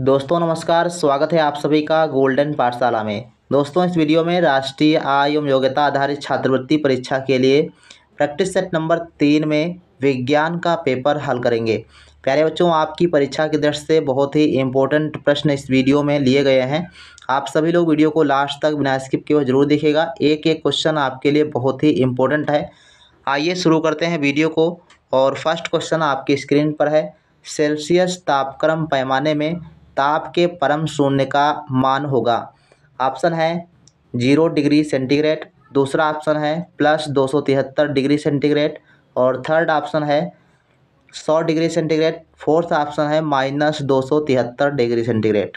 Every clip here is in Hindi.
दोस्तों नमस्कार स्वागत है आप सभी का गोल्डन पाठशाला में दोस्तों इस वीडियो में राष्ट्रीय आय एवं योग्यता आधारित छात्रवृत्ति परीक्षा के लिए प्रैक्टिस सेट नंबर तीन में विज्ञान का पेपर हल करेंगे प्यारे बच्चों आपकी परीक्षा की दृष्टि से बहुत ही इंपॉर्टेंट प्रश्न इस वीडियो में लिए गए हैं आप सभी लोग वीडियो को लास्ट तक बिना स्किप किए जरूर देखेगा एक एक क्वेश्चन आपके लिए बहुत ही इंपॉर्टेंट है आइए शुरू करते हैं वीडियो को और फर्स्ट क्वेश्चन आपकी स्क्रीन पर है सेल्सियस तापक्रम पैमाने में ताप के परम शून्य का मान होगा ऑप्शन है जीरो डिग्री सेंटीग्रेड दूसरा ऑप्शन है प्लस दो सौ तिहत्तर डिग्री सेंटीग्रेड और थर्ड ऑप्शन है सौ डिग्री सेंटीग्रेड फोर्थ ऑप्शन है माइनस दो सौ तिहत्तर डिग्री सेंटीग्रेड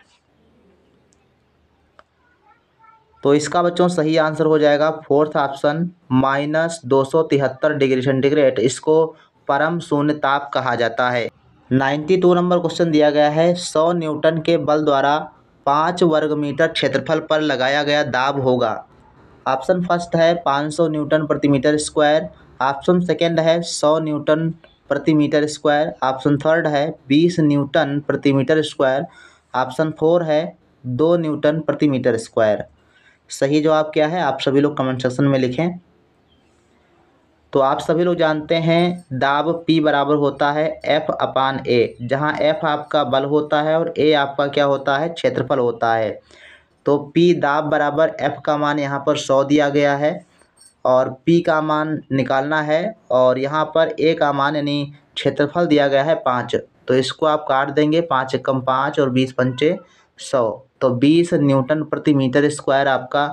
तो इसका बच्चों सही आंसर हो जाएगा फोर्थ ऑप्शन माइनस दो सौ तिहत्तर डिग्री सेंटीग्रेड इसको परम शून्य ताप कहा जाता है नाइन्टी टू नंबर क्वेश्चन दिया गया है सौ न्यूटन के बल द्वारा पाँच वर्ग मीटर क्षेत्रफल पर लगाया गया दाब होगा ऑप्शन फर्स्ट है पाँच सौ न्यूटन प्रति मीटर स्क्वायर ऑप्शन सेकेंड है सौ न्यूटन प्रति मीटर स्क्वायर ऑप्शन थर्ड है बीस न्यूटन प्रति मीटर स्क्वायर ऑप्शन फोर है दो न्यूटन प्रति मीटर स्क्वायर सही जवाब क्या है आप सभी लोग कमेंट सेक्शन में लिखें तो आप सभी लोग जानते हैं दाब P बराबर होता है F अपान ए जहाँ F आपका बल होता है और ए आपका क्या होता है क्षेत्रफल होता है तो P दाब बराबर F का मान यहाँ पर सौ दिया गया है और P का मान निकालना है और यहाँ पर ए का मान यानी क्षेत्रफल दिया गया है पाँच तो इसको आप काट देंगे पाँच एकम पाँच और बीस पंचे सौ तो बीस न्यूटन प्रति मीटर स्क्वायर आपका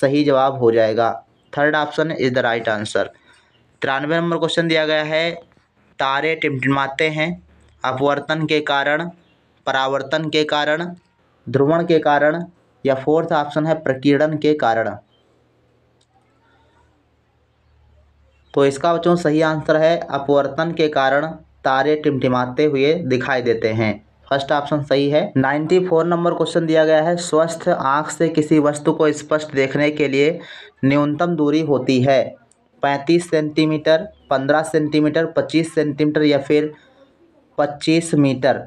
सही जवाब हो जाएगा third option is the right answer तिरानवे नंबर क्वेश्चन दिया गया है तारे टिमटिमाते हैं अपवर्तन के कारण परावर्तन के कारण ध्रुवण के कारण या फोर्थ ऑप्शन है प्रकीर्णन के कारण तो इसका बच्चों सही आंसर है अपवर्तन के कारण तारे टिमटिमाते हुए दिखाई देते हैं फर्स्ट ऑप्शन सही है नाइन्टी फोर नंबर क्वेश्चन दिया गया है स्वस्थ आँख से किसी वस्तु को स्पष्ट देखने के लिए न्यूनतम दूरी होती है पैंतीस सेंटीमीटर पंद्रह सेंटीमीटर पच्चीस सेंटीमीटर या फिर पच्चीस मीटर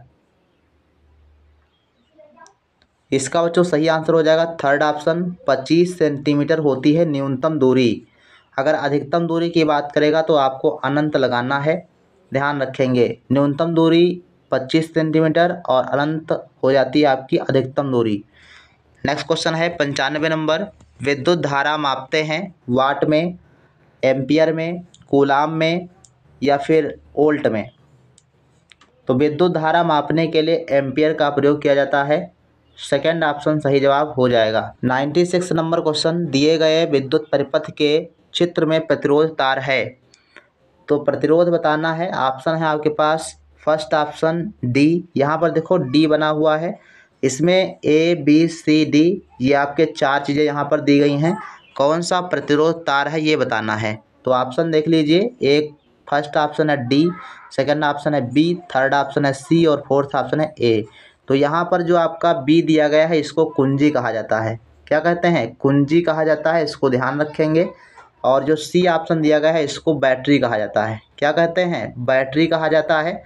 इसका बच्चों सही आंसर हो जाएगा थर्ड ऑप्शन पच्चीस सेंटीमीटर होती है न्यूनतम दूरी अगर अधिकतम दूरी की बात करेगा तो आपको अनंत लगाना है ध्यान रखेंगे न्यूनतम दूरी पच्चीस सेंटीमीटर और अनंत हो जाती है आपकी अधिकतम दूरी नेक्स्ट क्वेश्चन है पंचानवे नंबर विद्युत धारा मापते हैं वाट में एम्पियर में कूलाम में या फिर ओल्ट में तो विद्युत धारा मापने के लिए एम्पियर का प्रयोग किया जाता है सेकेंड ऑप्शन सही जवाब हो जाएगा नाइन्टी सिक्स नंबर क्वेश्चन दिए गए विद्युत परिपथ के चित्र में प्रतिरोध तार है तो प्रतिरोध बताना है ऑप्शन है आपके पास फर्स्ट ऑप्शन डी यहाँ पर देखो डी बना हुआ है इसमें ए बी सी डी ये आपके चार चीज़ें यहाँ पर दी गई हैं कौन सा प्रतिरोध तार है ये बताना है तो ऑप्शन देख लीजिए एक फर्स्ट ऑप्शन है डी सेकंड ऑप्शन है बी थर्ड ऑप्शन है सी और फोर्थ ऑप्शन है ए तो यहाँ पर जो आपका बी दिया गया है इसको कुंजी कहा जाता है क्या कहते हैं कुंजी कहा जाता है इसको ध्यान रखेंगे और जो सी ऑप्शन दिया गया है इसको बैटरी कहा जाता है क्या कहते हैं बैटरी कहा जाता है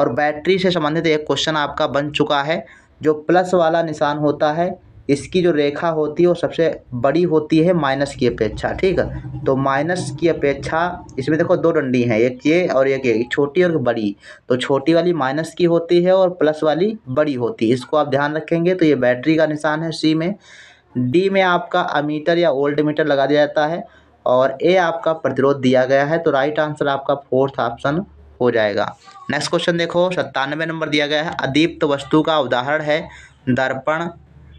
और बैटरी से संबंधित एक क्वेश्चन आपका बन चुका है जो प्लस वाला निशान होता है इसकी जो रेखा होती है वो सबसे बड़ी होती है माइनस की अपेक्षा ठीक है तो माइनस की अपेक्षा इसमें देखो दो डंडी हैं एक ये और एक ये छोटी और बड़ी तो छोटी वाली माइनस की होती है और प्लस वाली बड़ी होती है इसको आप ध्यान रखेंगे तो ये बैटरी का निशान है सी में डी में आपका अमीटर या ओल्ड मीटर लगा दिया जाता है और ए आपका प्रतिरोध दिया गया है तो राइट आंसर आपका फोर्थ ऑप्शन हो जाएगा नेक्स्ट क्वेश्चन देखो सत्तानवे नंबर दिया गया है अदीप्त वस्तु का उदाहरण है दर्पण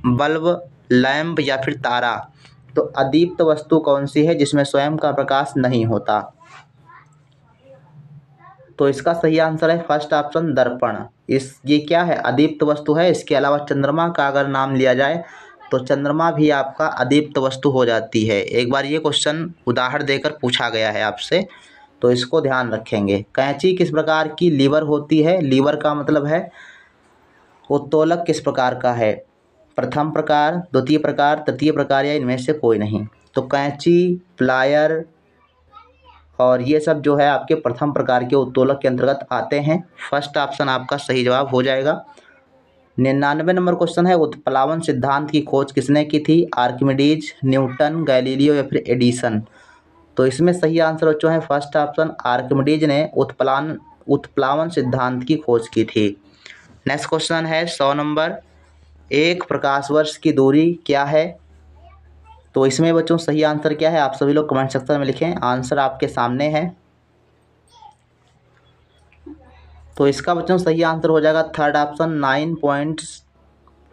बल्ब लैम्प या फिर तारा तो अदीप्त वस्तु कौन सी है जिसमें स्वयं का प्रकाश नहीं होता तो इसका सही आंसर है फर्स्ट ऑप्शन दर्पण इस ये क्या है अदीप्त वस्तु है इसके अलावा चंद्रमा का अगर नाम लिया जाए तो चंद्रमा भी आपका अदीप्त वस्तु हो जाती है एक बार ये क्वेश्चन उदाहरण देकर पूछा गया है आपसे तो इसको ध्यान रखेंगे कैंची किस प्रकार की लीवर होती है लीवर का मतलब है उत्तोलक किस प्रकार का है प्रथम प्रकार द्वितीय प्रकार तृतीय प्रकार या इनमें से कोई नहीं तो कैंची प्लायर और ये सब जो है आपके प्रथम प्रकार के उत्तोलक के अंतर्गत आते हैं फर्स्ट ऑप्शन आपका सही जवाब हो जाएगा निन्यानवे नंबर क्वेश्चन है उत्प्लावन सिद्धांत की खोज किसने की थी आर्किमिडीज न्यूटन गैलीलियो या फिर एडिसन तो इसमें सही आंसर जो है फर्स्ट ऑप्शन आर्किमिडीज ने उत्प्लान उत्प्लावन सिद्धांत की खोज की थी नेक्स्ट क्वेश्चन है सौ नंबर एक प्रकाश वर्ष की दूरी क्या है तो इसमें बच्चों सही आंसर क्या है आप सभी लोग कमेंट सेक्शन में लिखें आंसर आपके सामने है तो इसका बच्चों सही आंसर हो जाएगा third option nine point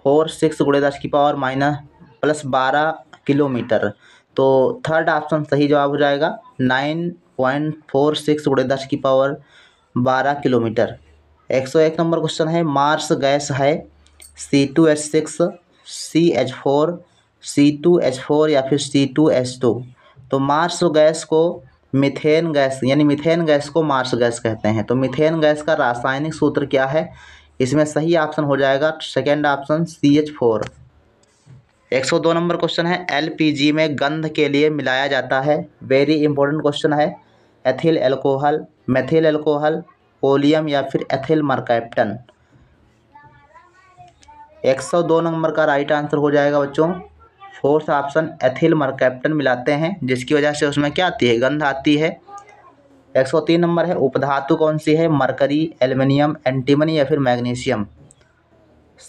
four six गुड़े दस की पावर माइनस प्लस बारह किलोमीटर तो थर्ड ऑप्शन सही जवाब हो जाएगा नाइन पॉइंट फोर सिक्स गुड़े दस की पावर बारह किलोमीटर एक सौ एक नंबर क्वेश्चन है मार्स गैस है C two H six C H four C two H four या फिर सी टू एच टू तो मार्स गैस को मिथेन गैस यानी मिथेन गैस को मार्स गैस कहते हैं तो मिथेन गैस का रासायनिक सूत्र क्या है इसमें सही ऑप्शन हो जाएगा second option C H four एक सौ दो नंबर क्वेश्चन है एलपीजी में गंध के लिए मिलाया जाता है वेरी इंपॉर्टेंट क्वेश्चन है ethyl alcohol methyl alcohol oleum या फिर एथिल मरकैप्टन एक सौ दो नंबर का राइट आंसर हो जाएगा बच्चों फोर्थ ऑप्शन एथिल मरकैप्टन मिलाते हैं जिसकी वजह से उसमें क्या आती है गंध आती है एक सौ तीन नंबर है उपधातु कौन सी है मरकरी एल्युमिनियम एंटीमनी या फिर मैग्नीशियम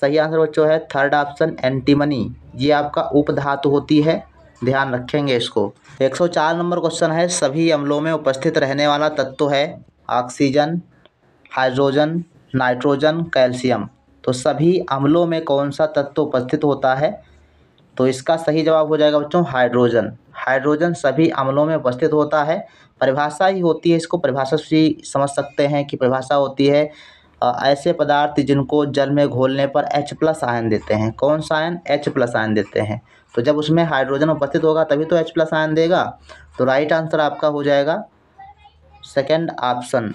सही आंसर बच्चों है थर्ड ऑप्शन एंटीमनी ये आपका उपधातु होती है ध्यान रखेंगे इसको 104 नंबर क्वेश्चन है सभी अम्लों में उपस्थित रहने वाला तत्व है ऑक्सीजन हाइड्रोजन नाइट्रोजन कैल्शियम तो सभी अम्लों में कौन सा तत्व उपस्थित होता है तो इसका सही जवाब हो जाएगा बच्चों हाइड्रोजन हाइड्रोजन सभी अम्लों में उपस्थित होता है परिभाषा ही होती है इसको परिभाषा से समझ सकते हैं कि परिभाषा होती है ऐसे पदार्थ जिनको जल में घोलने पर H प्लस आयन देते हैं कौन सा आयन H प्लस आयन देते हैं तो जब उसमें हाइड्रोजन उपस्थित होगा तभी तो H प्लस आयन देगा तो राइट आंसर आपका हो जाएगा सेकेंड ऑप्शन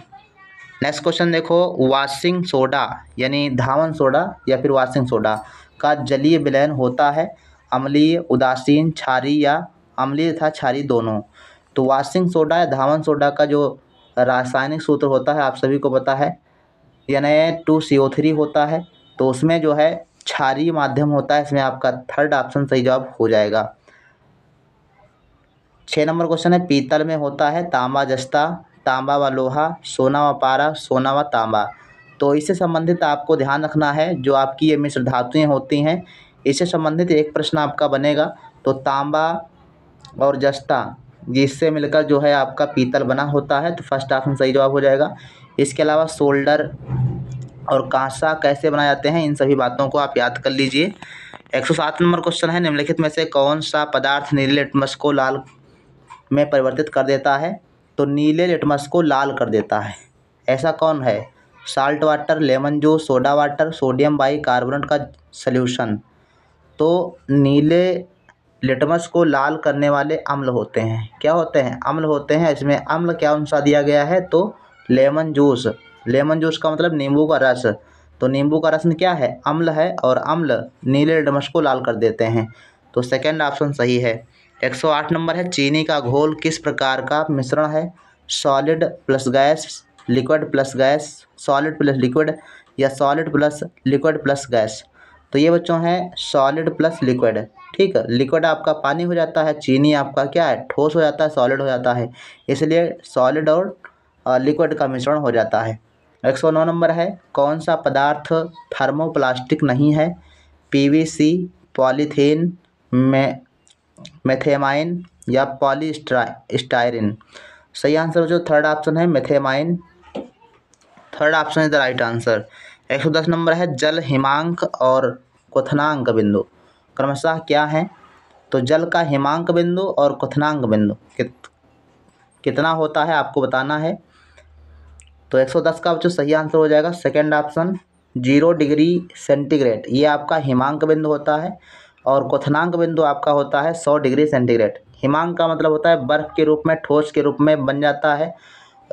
नेक्स्ट क्वेश्चन देखो वाशिंग सोडा यानी धावन सोडा या फिर वाशिंग सोडा का जलीय विलयन होता है अम्लीय उदासीन छारी या अम्लीय तथा छारी दोनों तो वाशिंग सोडा या धावन सोडा का जो रासायनिक सूत्र होता है आप सभी को पता है यानी टू सी ओ थ्री होता है तो उसमें जो है छारी माध्यम होता है इसमें आपका थर्ड ऑप्शन सही जवाब हो जाएगा छः नंबर क्वेश्चन है पीतल में होता है तांबा जस्ता तांबा व लोहा सोना व पारा सोना व तांबा तो इससे संबंधित आपको ध्यान रखना है जो आपकी ये मिश्र धातुएँ होती हैं इससे संबंधित एक प्रश्न आपका बनेगा तो तांबा और जस्ता इससे मिलकर जो है आपका पीतल बना होता है तो फर्स्ट ऑप्शन सही जवाब हो जाएगा इसके अलावा शोल्डर और कांसा कैसे बनाए जाते हैं इन सभी बातों को आप याद कर लीजिए एक सौ सात नंबर क्वेश्चन है निम्नलिखित में से कौन सा पदार्थ नीले लिटमस को लाल में परिवर्तित कर देता है तो नीले लिटमस को लाल कर देता है ऐसा कौन है salt water lemon juice soda water sodium bicarbonate का सल्यूशन तो नीले लिटमस को लाल करने वाले अम्ल होते हैं क्या होते हैं अम्ल होते हैं इसमें अम्ल क्या अनुसार दिया गया है तो लेमन जूस लेमन जूस का मतलब नींबू का रस तो नींबू का रस में क्या है अम्ल है और अम्ल नीले लिटमस को लाल कर देते हैं तो सेकेंड ऑप्शन सही है 108 नंबर है चीनी का घोल किस प्रकार का मिश्रण है solid plus gas liquid plus gas solid plus liquid या solid plus liquid plus gas तो ये बच्चों है सॉलिड प्लस लिक्विड ठीक है लिक्विड आपका पानी हो जाता है चीनी आपका क्या है ठोस हो जाता है सॉलिड हो जाता है इसलिए सॉलिड और लिक्विड का मिश्रण हो जाता है एक सौ नौ नंबर है कौन सा पदार्थ थर्मोप्लास्टिक नहीं है पीवीसी पॉलीथीन में मेथेमाइन या पॉलीस्टायरिन सही आंसर जो थर्ड ऑप्शन है methenamine third option is the right answer एक सौ दस नंबर है जल हिमांक और क्वथनांक बिंदु क्रमशः क्या है तो जल का हिमांक बिंदु और क्वथनांक बिंदु कित, कितना होता है आपको बताना है तो एक सौ दस का जो सही आंसर हो जाएगा second option zero degree centigrade ये आपका हिमांक बिंदु होता है और क्वथनांक बिंदु आपका होता है सौ डिग्री सेंटीग्रेड हिमांक का मतलब होता है बर्फ़ के रूप में ठोस के रूप में बन जाता है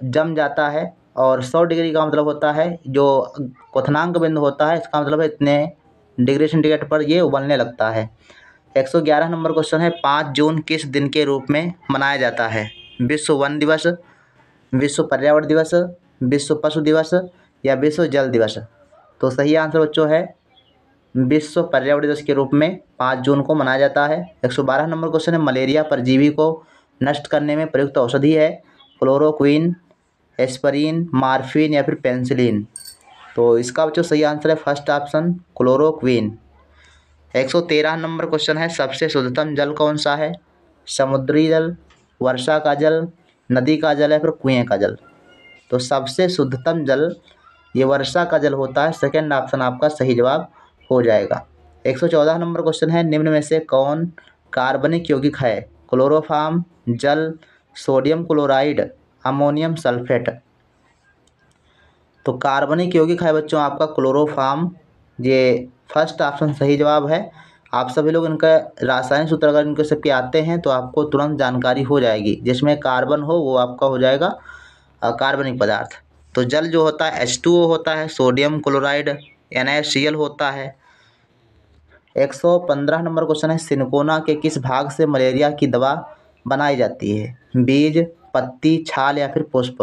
जम जाता है और सौ डिग्री का मतलब होता है जो क्वथनांक बिंदु होता है इसका मतलब है इतने डिग्री सेंटीग्रेड पर ये उबलने लगता है 111 नंबर क्वेश्चन है पाँच जून किस दिन के रूप में मनाया जाता है विश्व वन दिवस विश्व पर्यावरण दिवस विश्व पशु दिवस या विश्व जल दिवस तो सही आंसर बच्चों है विश्व पर्यावरण दिवस के रूप में पाँच जून को मनाया जाता है एक सौ बारह नंबर क्वेश्चन है मलेरिया परजीवी को नष्ट करने में प्रयुक्त औषधि है क्लोरोक्विन एस्परिन मार्फिन या फिर पेंसिलिन तो इसका जो सही आंसर है फर्स्ट ऑप्शन क्लोरोक्विन एक सौ तेरह नंबर क्वेश्चन है सबसे शुद्धतम जल कौन सा है समुद्री जल वर्षा का जल नदी का जल या फिर कुएँ का जल तो सबसे शुद्धतम जल ये वर्षा का जल होता है सेकेंड ऑप्शन आपका सही जवाब हो जाएगा 114 नंबर क्वेश्चन है निम्न में से कौन कार्बनिक यौगिक है क्लोरोफाम जल सोडियम क्लोराइड अमोनियम सल्फेट तो कार्बनिक यौगिक है बच्चों आपका क्लोरोफार्म ये फर्स्ट ऑप्शन सही जवाब है आप सभी लोग इनका रासायनिक सूत्र अगर इनके सबके आते हैं तो आपको तुरंत जानकारी हो जाएगी जिसमें कार्बन हो वो आपका हो जाएगा कार्बनिक पदार्थ तो जल जो होता है एच होता है सोडियम क्लोराइड एन होता है एक सौ पंद्रह नंबर क्वेश्चन है सिनकोना के किस भाग से मलेरिया की दवा बनाई जाती है बीज पत्ती छाल या फिर पुष्प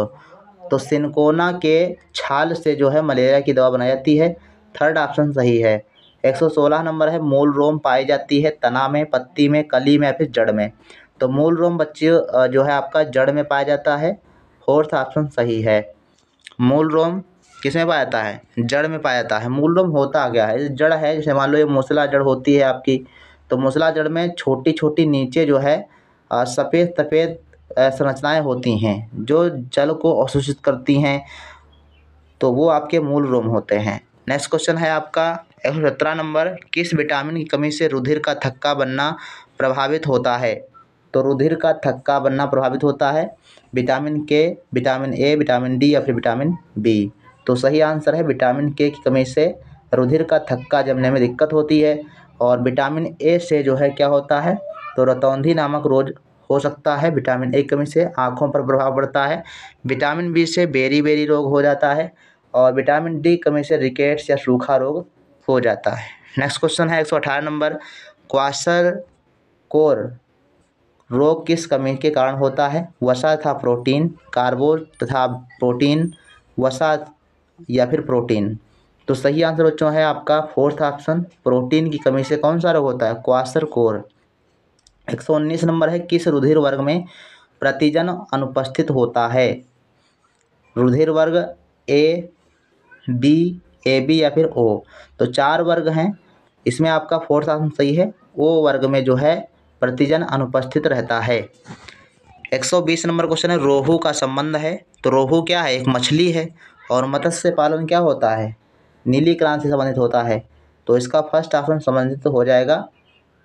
तो सिनकोना के छाल से जो है मलेरिया की दवा बनाई जाती है थर्ड ऑप्शन सही है एक सौ सोलह नंबर है मूल रोम पाई जाती है तना में पत्ती में कली में या फिर जड़ में तो मूल रोम बच्चे जो है आपका जड़ में पाया जाता है फोर्थ ऑप्शन सही है मूल रोम किस में पाया जाता है जड़ में पाया जाता है मूल होता क्या है जड़ है जैसे मान लो ये मूसला जड़ होती है आपकी तो मूसला जड़ में छोटी छोटी नीचे जो है सफ़ेद सफ़ेद संरचनाएँ होती हैं जो जल को अवशोषित करती हैं तो वो आपके मूल रोम होते हैं नेक्स्ट क्वेश्चन है आपका एक सौ सत्रह नंबर किस विटामिन की कमी से रुधिर का थक्का बनना प्रभावित होता है तो रुधिर का थक्का बनना प्रभावित होता है विटामिन के विटामिन ए विटामिन डी या फिर विटामिन बी तो सही आंसर है विटामिन के की कमी से रुधिर का थक्का जमने में दिक्कत होती है और विटामिन ए से जो है क्या होता है तो रतौंधी नामक रोज हो सकता है विटामिन ए कमी से आँखों पर प्रभाव पड़ता है विटामिन बी से बेरी बेरी रोग हो जाता है और विटामिन डी कमी से रिकेट्स या सूखा रोग हो जाता है नेक्स्ट क्वेश्चन है एक सौ अठारह नंबर क्वासर कोर रोग किस कमी के कारण होता है वसा तथा प्रोटीन कार्बो तथा प्रोटीन वसा या फिर प्रोटीन तो सही आंसर बच्चों है आपका फोर्थ ऑप्शन प्रोटीन की कमी से कौन सा रोग होता है क्वासर कोर एक सौ उन्नीस नंबर है किस रुधिर वर्ग में प्रतिजन अनुपस्थित होता है रुधिर वर्ग ए बी ए बी या फिर ओ तो चार वर्ग हैं इसमें आपका फोर्थ ऑप्शन सही है ओ वर्ग में जो है प्रतिजन अनुपस्थित रहता है 120 नंबर क्वेश्चन है रोहू का संबंध है तो रोहू क्या है एक मछली है और मत्स्य पालन क्या होता है नीली क्रांति से संबंधित होता है तो इसका फर्स्ट ऑप्शन संबंधित हो जाएगा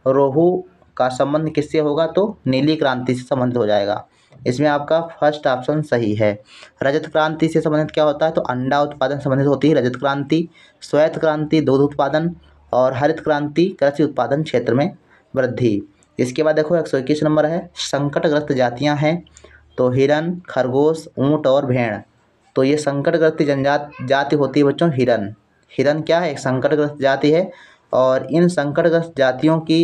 रोहू का संबंध किससे होगा तो नीली क्रांति से संबंधित हो जाएगा इसमें आपका फर्स्ट ऑप्शन सही है रजत क्रांति से संबंधित क्या होता है तो अंडा उत्पादन संबंधित होती है रजत क्रांति श्वेत क्रांति दूध उत्पादन और हरित क्रांति कृषि उत्पादन क्षेत्र में वृद्धि इसके बाद देखो एक सौ इक्कीस नंबर है संकटग्रस्त जातियाँ हैं तो हिरण खरगोश ऊँट और भेड़ तो ये संकटग्रस्त जनजात जाति होती है बच्चों हिरन हिरन क्या है संकटग्रस्त जाति है और इन संकटग्रस्त जातियों की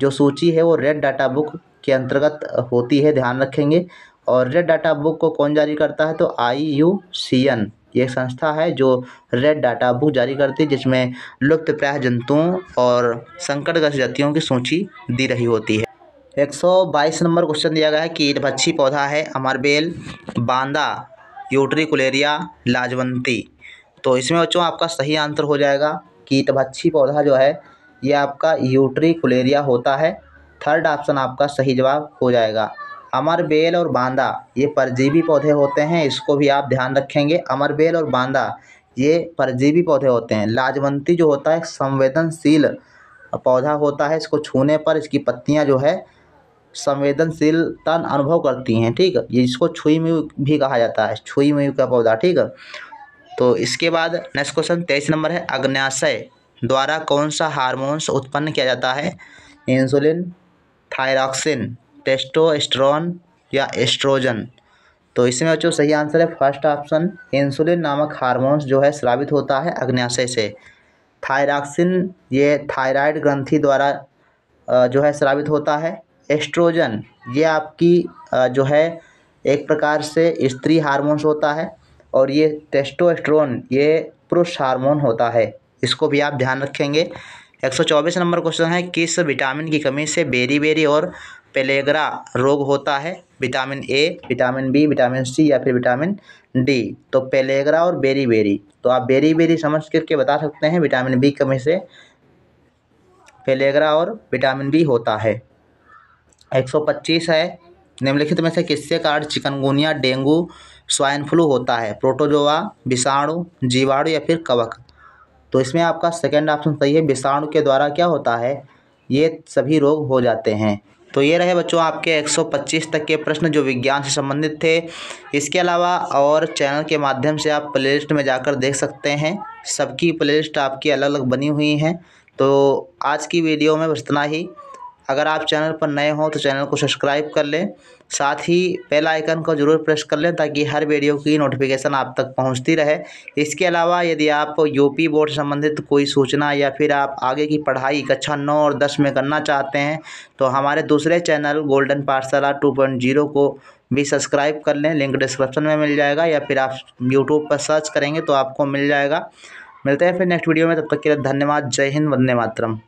जो सूची है वो रेड डाटा बुक के अंतर्गत होती है ध्यान रखेंगे और रेड डाटा बुक को कौन जारी करता है तो आई यू सी एन ये संस्था है जो रेड डाटा बुक जारी करती है जिसमें लुप्त प्राय जंतुओं और संकटग्रस्त जातियों की सूची दी रही होती है एक सौ बाईस नंबर क्वेश्चन दिया गया है कि भच्छी पौधा है अमरबेल बांदा ट्यूटरिकुलेरिया लाजवंती तो इसमें बच्चों आपका सही आंसर हो जाएगा कीटभच्छी पौधा जो है ये आपका यूट्रीकुलेरिया होता है थर्ड ऑप्शन आपका सही जवाब हो जाएगा अमर बेल और बांदा ये परजीवी पौधे होते हैं इसको भी आप ध्यान रखेंगे अमर बेल और बांदा ये परजीवी पौधे होते हैं लाजवंती जो होता है संवेदनशील पौधा होता है इसको छूने पर इसकी पत्तियां जो है संवेदनशील तन अनुभव करती हैं ठीक है जिसको छुई म्यू भी कहा जाता है छुई म्यू का पौधा ठीक है तो इसके बाद नेक्स्ट क्वेश्चन तेईस नंबर है अग्न्याशय द्वारा कौन सा हार्मोन्स उत्पन्न किया जाता है इंसुलिन थायरॉक्सिन टेस्टोस्टेरॉन या एस्ट्रोजन तो इसमें बच्चों सही आंसर है फर्स्ट ऑप्शन इंसुलिन नामक हार्मोन्स जो है स्रावित होता है अग्न्याशय से थायरॉक्सिन ये थायराइड ग्रंथि द्वारा जो है स्रावित होता है एस्ट्रोजन ये आपकी जो है एक प्रकार से स्त्री हार्मोन्स होता है और ये टेस्टोस्ट्रोन ये पुरुष हार्मोन होता है इसको भी आप ध्यान रखेंगे एक सौ चौबीस नंबर क्वेश्चन है किस विटामिन की कमी से बेरी बेरी और पेलेग्रा रोग होता है vitamin A vitamin B vitamin C या फिर विटामिन डी तो पेलेग्रा और बेरी बेरी तो आप बेरी बेरी समझ करके बता सकते हैं विटामिन बी कमी से पेलेग्रा और विटामिन बी होता है एक सौ पच्चीस है निम्नलिखित में से किससे कारण चिकनगुनिया डेंगू स्वाइन फ्लू होता है प्रोटोजोआ विषाणु जीवाणु या फिर कवक तो इसमें आपका सेकेंड ऑप्शन सही है विषाणु के द्वारा क्या होता है ये सभी रोग हो जाते हैं तो ये रहे बच्चों आपके 125 तक के प्रश्न जो विज्ञान से संबंधित थे इसके अलावा और चैनल के माध्यम से आप प्लेलिस्ट में जाकर देख सकते हैं सबकी प्लेलिस्ट आपकी अलग अलग बनी हुई हैं तो आज की वीडियो में बस इतना ही अगर आप चैनल पर नए हों तो चैनल को सब्सक्राइब कर लें साथ ही बेल आइकन को ज़रूर प्रेस कर लें ताकि हर वीडियो की नोटिफिकेशन आप तक पहुंचती रहे इसके अलावा यदि आप यूपी बोर्ड संबंधित कोई सूचना या फिर आप आगे की पढ़ाई कक्षा नौ और दस में करना चाहते हैं तो हमारे दूसरे चैनल गोल्डन पाठशाला टू को भी सब्सक्राइब कर लें लिंक डिस्क्रिप्शन में मिल जाएगा या फिर आप यूट्यूब पर सर्च करेंगे तो आपको मिल जाएगा मिलते हैं फिर नेक्स्ट वीडियो में तब तक के लिए धन्यवाद जय हिंद वंदे मातरम